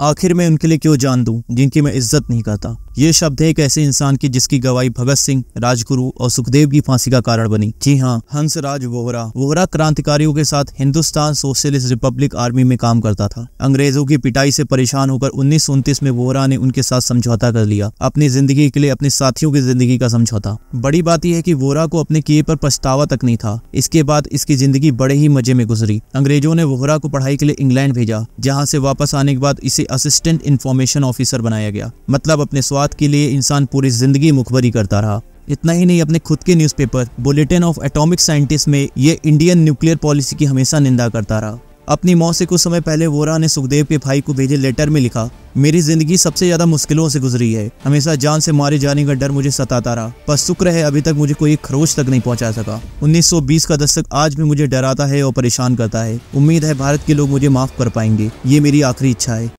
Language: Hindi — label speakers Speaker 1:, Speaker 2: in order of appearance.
Speaker 1: आखिर मैं उनके लिए क्यों जान दूं जिनकी मैं इज्जत नहीं करता ये शब्द है एक ऐसे इंसान की जिसकी गवाही भगत सिंह राजगुरु और सुखदेव की फांसी का कारण बनी जी हाँ हंस राज वोहरा वोहरा क्रांतिकारियों के साथ हिंदुस्तान सोशलिस्ट रिपब्लिक आर्मी में काम करता था अंग्रेजों की पिटाई से परेशान होकर उन्नीस में वोहरा ने उनके साथ समझौता कर लिया अपनी जिंदगी के लिए अपने साथियों की जिंदगी का समझौता बड़ी बात यह है की वोहरा को अपने किए पर पछतावा तक नहीं था इसके बाद इसकी जिंदगी बड़े ही मजे में गुजरी अंग्रेजों ने वोहरा को पढ़ाई के लिए इंग्लैंड भेजा जहाँ से वापस आने के बाद इसे असिस्टेंट इन्फॉर्मेशन ऑफिसर बनाया गया मतलब अपने स्वाद के लिए इंसान पूरी जिंदगी मुखबरी करता रहा इतना ही नहीं अपने खुद के newspaper Bulletin of Atomic Scientist में ये इंडियन न्यूक्लियर पॉलिसी की हमेशा निंदा करता रहा अपनी मौत से कुछ समय पहले वोरा ने सुखदेव के भाई को भेजे लेटर में लिखा मेरी जिंदगी सबसे ज्यादा मुश्किलों से गुजरी है हमेशा जान से मारे जाने का डर मुझे सताता रहा पर शुक्र है अभी तक मुझे कोई खरोच तक नहीं पहुंचा सका 1920 का दशक आज भी मुझे डराता है और परेशान करता है उम्मीद है भारत के लोग मुझे माफ कर पाएंगे ये मेरी आखिरी इच्छा है